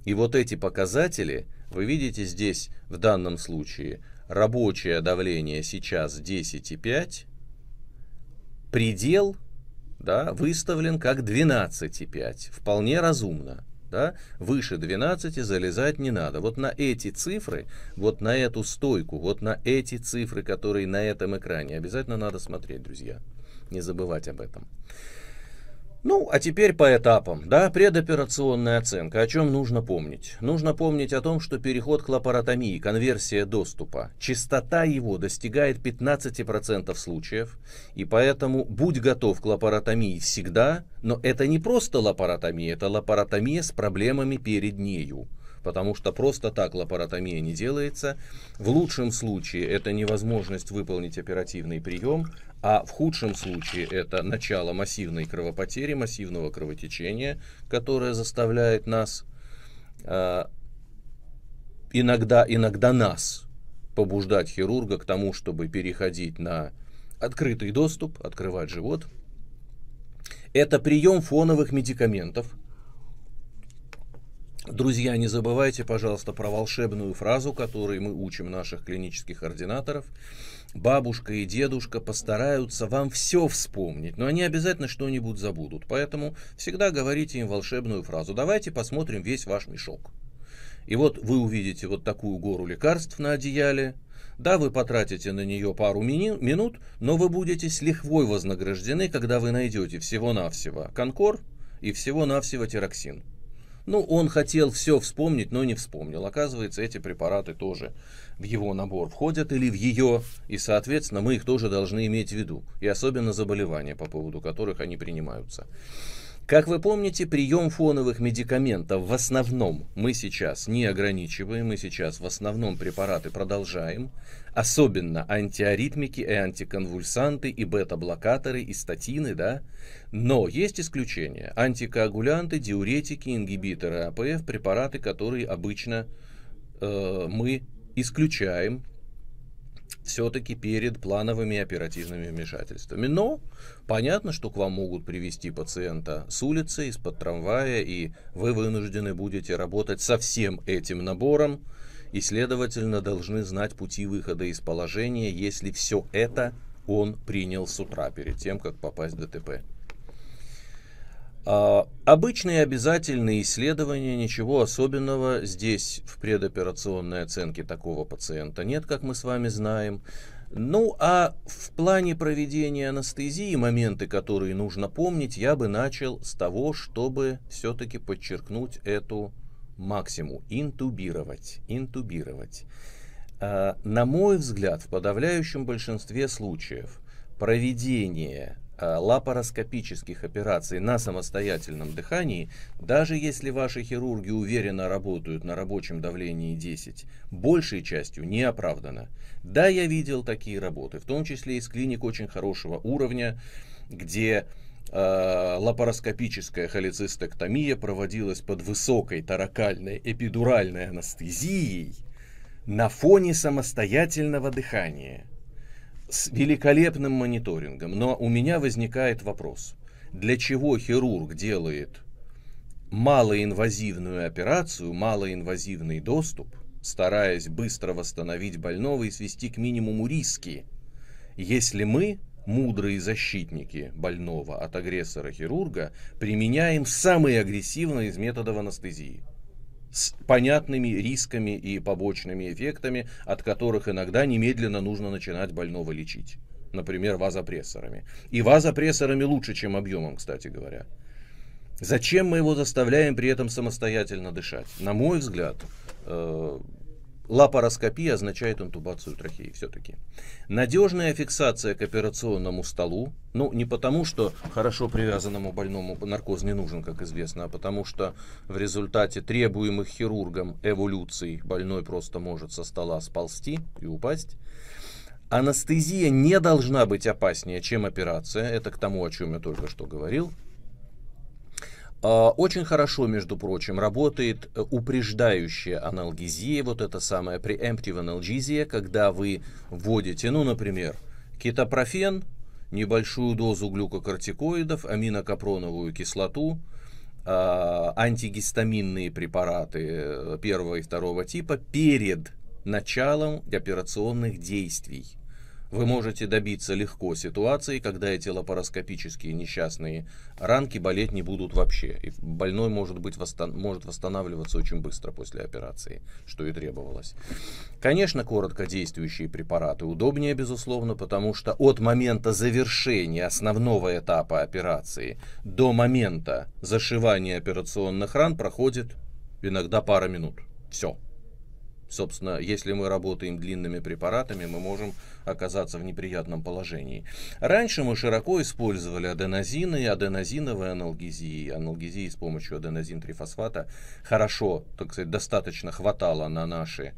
И вот эти показатели, вы видите здесь в данном случае, рабочее давление сейчас 10,5, предел да, выставлен как 12,5, вполне разумно да, выше 12 залезать не надо. Вот на эти цифры, вот на эту стойку, вот на эти цифры, которые на этом экране, обязательно надо смотреть, друзья. Не забывать об этом. Ну, а теперь по этапам. Да, предоперационная оценка. О чем нужно помнить? Нужно помнить о том, что переход к лапаротомии, конверсия доступа, частота его достигает 15% случаев, и поэтому будь готов к лапаротомии всегда, но это не просто лапаротомия, это лапаротомия с проблемами перед нею потому что просто так лапаротомия не делается. В лучшем случае это невозможность выполнить оперативный прием, а в худшем случае это начало массивной кровопотери, массивного кровотечения, которое заставляет нас, э, иногда, иногда нас, побуждать хирурга к тому, чтобы переходить на открытый доступ, открывать живот. Это прием фоновых медикаментов. Друзья, не забывайте, пожалуйста, про волшебную фразу, которую мы учим наших клинических ординаторов – бабушка и дедушка постараются вам все вспомнить, но они обязательно что-нибудь забудут. Поэтому всегда говорите им волшебную фразу «давайте посмотрим весь ваш мешок». И вот вы увидите вот такую гору лекарств на одеяле. Да, вы потратите на нее пару мини- минут, но вы будете с лихвой вознаграждены, когда вы найдете всего-навсего конкор и всего-навсего тироксин. Ну, он хотел все вспомнить, но не вспомнил. Оказывается, эти препараты тоже в его набор входят или в ее, и, соответственно, мы их тоже должны иметь в виду, и особенно заболевания, по поводу которых они принимаются. Как вы помните, прием фоновых медикаментов в основном мы сейчас не ограничиваем, мы сейчас в основном препараты продолжаем, особенно антиаритмики и антиконвульсанты и бета-блокаторы и статины, да? Но есть исключения. Антикоагулянты, диуретики, ингибиторы АПФ, препараты, которые обычно э, мы исключаем все-таки перед плановыми оперативными вмешательствами. Но понятно, что к вам могут привести пациента с улицы, из-под трамвая, и вы вынуждены будете работать со всем этим набором, и, следовательно, должны знать пути выхода из положения, если все это он принял с утра перед тем, как попасть в ДТП. А, обычные обязательные исследования, ничего особенного здесь в предоперационной оценке такого пациента нет, как мы с вами знаем. Ну а в плане проведения анестезии моменты, которые нужно помнить, я бы начал с того, чтобы все-таки подчеркнуть эту максимум интубировать, интубировать. А, на мой взгляд, в подавляющем большинстве случаев проведение Э, лапароскопических операций на самостоятельном дыхании, даже если ваши хирурги уверенно работают на рабочем давлении 10, большей частью не оправдано. Да, я видел такие работы, в том числе из клиник очень хорошего уровня, где э, лапароскопическая холецистэктомия проводилась под высокой таракальной эпидуральной анестезией на фоне самостоятельного дыхания – с великолепным мониторингом, но у меня возникает вопрос, для чего хирург делает малоинвазивную операцию, малоинвазивный доступ, стараясь быстро восстановить больного и свести к минимуму риски, если мы, мудрые защитники больного от агрессора хирурга, применяем самые агрессивные из методов анестезии – с понятными рисками и побочными эффектами, от которых иногда немедленно нужно начинать больного лечить. Например, вазопрессорами. И вазопрессорами лучше, чем объемом, кстати говоря. Зачем мы его заставляем при этом самостоятельно дышать? На мой взгляд, э Лапароскопия означает интубацию трахеи все-таки. Надежная фиксация к операционному столу, ну не потому, что хорошо привязанному больному наркоз не нужен, как известно, а потому что в результате требуемых хирургом эволюций больной просто может со стола сползти и упасть. Анестезия не должна быть опаснее, чем операция. Это к тому, о чем я только что говорил. А, очень хорошо, между прочим, работает э, упреждающая аналгезия, вот это самая preemptive аналгезия, когда вы вводите, ну, например, кетопрофен, небольшую дозу глюкокортикоидов, аминокапроновую кислоту, а, антигистаминные препараты э, первого и второго типа перед началом операционных действий. Вы можете добиться легко ситуации, когда эти лапароскопические несчастные ранки болеть не будут вообще. И больной может, быть восстан может восстанавливаться очень быстро после операции, что и требовалось. Конечно, короткодействующие препараты удобнее, безусловно, потому что от момента завершения основного этапа операции до момента зашивания операционных ран проходит иногда пара минут. Все. Собственно, если мы работаем длинными препаратами, мы можем оказаться в неприятном положении. Раньше мы широко использовали аденозины и аденозиновые аналгезии. Аналгезии с помощью аденозин-трифосфата хорошо, так сказать, достаточно хватало на наши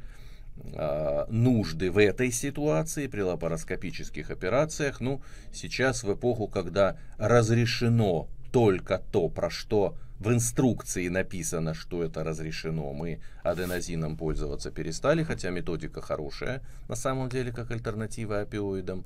а, нужды в этой ситуации при лапароскопических операциях. Ну, сейчас в эпоху, когда разрешено только то, про что в инструкции написано, что это разрешено, мы аденозином пользоваться перестали, хотя методика хорошая на самом деле, как альтернатива опиоидам.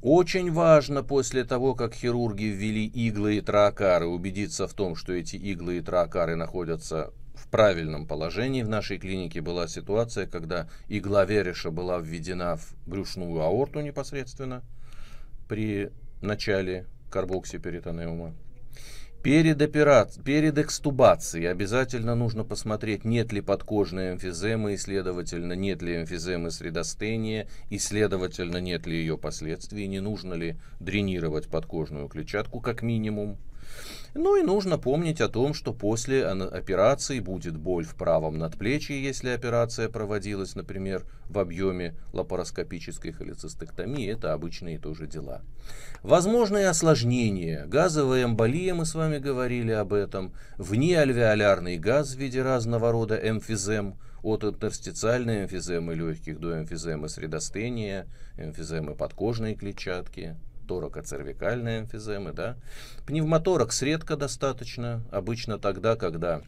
Очень важно после того, как хирурги ввели иглы и троакары, убедиться в том, что эти иглы и троакары находятся в правильном положении. В нашей клинике была ситуация, когда игла вереша была введена в брюшную аорту непосредственно при начале карбоксиперитонеума. Перед, операци... перед экстубацией обязательно нужно посмотреть, нет ли подкожной эмфиземы, и, следовательно, нет ли эмфиземы средостения, и, следовательно, нет ли ее последствий, не нужно ли дренировать подкожную клетчатку как минимум. Ну и нужно помнить о том, что после операции будет боль в правом надплечье, если операция проводилась, например, в объеме лапароскопической холецистектомии. Это обычные тоже дела. Возможные осложнения. Газовая эмболия, мы с вами говорили об этом. Внеальвеолярный газ в виде разного рода эмфизем от интерстициальной эмфиземы легких до эмфиземы средостения, эмфиземы подкожной клетчатки торакоцервикальной эмфиземы, да. Пневмоторакс редко достаточно, обычно тогда, когда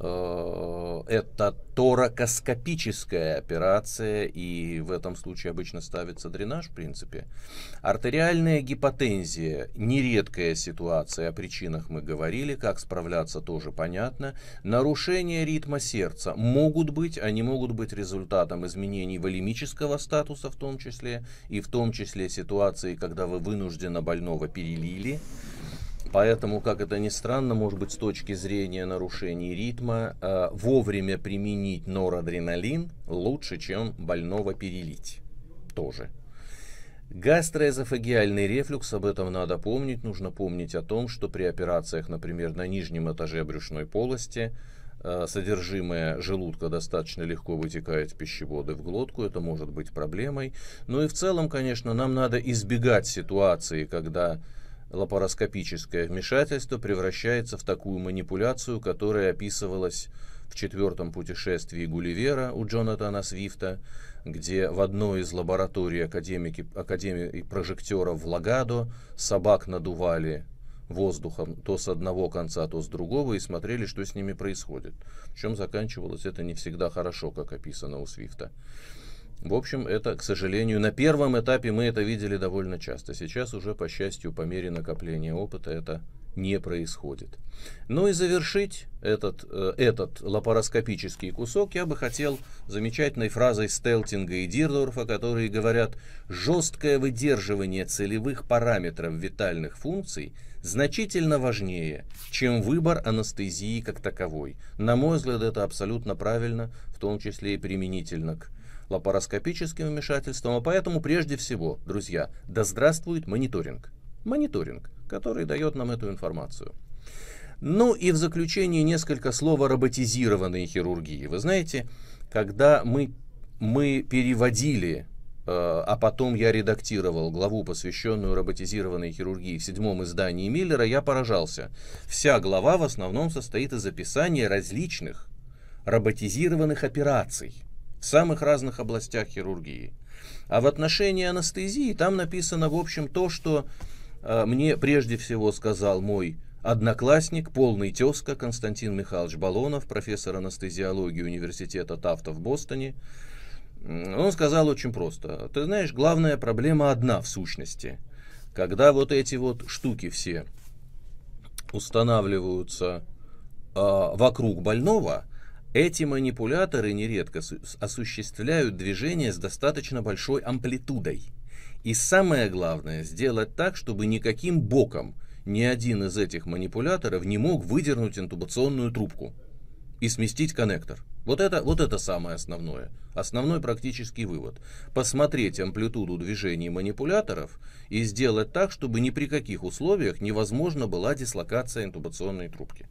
Э, это торакоскопическая операция, и в этом случае обычно ставится дренаж, в принципе. Артериальная гипотензия – нередкая ситуация, о причинах мы говорили, как справляться тоже понятно. Нарушение ритма сердца могут быть, они могут быть результатом изменений волемического статуса в том числе, и в том числе ситуации, когда вы вынужденно больного перелили, Поэтому, как это ни странно, может быть, с точки зрения нарушений ритма, э, вовремя применить норадреналин лучше, чем больного перелить. Тоже. Гастроэзофагиальный рефлюкс, об этом надо помнить. Нужно помнить о том, что при операциях, например, на нижнем этаже брюшной полости, э, содержимое желудка достаточно легко вытекает в пищеводы в глотку, это может быть проблемой. Ну и в целом, конечно, нам надо избегать ситуации, когда Лапароскопическое вмешательство превращается в такую манипуляцию, которая описывалась в четвертом путешествии Гулливера у Джонатана Свифта, где в одной из лабораторий академики, академии прожектеров в Лагадо собак надували воздухом то с одного конца, то с другого и смотрели, что с ними происходит. В чем заканчивалось это не всегда хорошо, как описано у Свифта. В общем, это, к сожалению, на первом этапе мы это видели довольно часто. Сейчас уже, по счастью, по мере накопления опыта это не происходит. Ну и завершить этот, э, этот лапароскопический кусок я бы хотел замечательной фразой Стелтинга и Дирдорфа, которые говорят «жесткое выдерживание целевых параметров витальных функций значительно важнее, чем выбор анестезии как таковой». На мой взгляд, это абсолютно правильно, в том числе и применительно к лапароскопическим вмешательством, а поэтому прежде всего, друзья, да здравствует мониторинг. Мониторинг, который дает нам эту информацию. Ну и в заключение несколько слов о роботизированной хирургии. Вы знаете, когда мы, мы переводили э, а потом я редактировал главу, посвященную роботизированной хирургии в седьмом издании Миллера, я поражался. Вся глава в основном состоит из описания различных роботизированных операций – в самых разных областях хирургии. А в отношении анестезии там написано, в общем, то, что э, мне прежде всего сказал мой одноклассник, полный тезка Константин Михайлович Балонов, профессор анестезиологии университета Тафта в Бостоне. Он сказал очень просто. Ты знаешь, главная проблема одна в сущности. Когда вот эти вот штуки все устанавливаются э, вокруг больного, эти манипуляторы нередко осуществляют движение с достаточно большой амплитудой. И самое главное, сделать так, чтобы никаким боком ни один из этих манипуляторов не мог выдернуть интубационную трубку и сместить коннектор. Вот это, вот это самое основное. Основной практический вывод. Посмотреть амплитуду движений манипуляторов и сделать так, чтобы ни при каких условиях невозможно была дислокация интубационной трубки.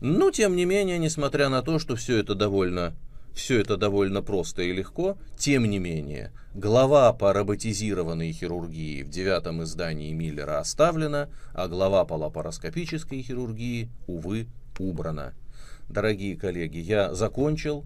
Но, тем не менее, несмотря на то, что все это довольно все это довольно просто и легко, тем не менее, глава по роботизированной хирургии в девятом издании Миллера оставлена, а глава по лапароскопической хирургии, увы, убрана. Дорогие коллеги, я закончил.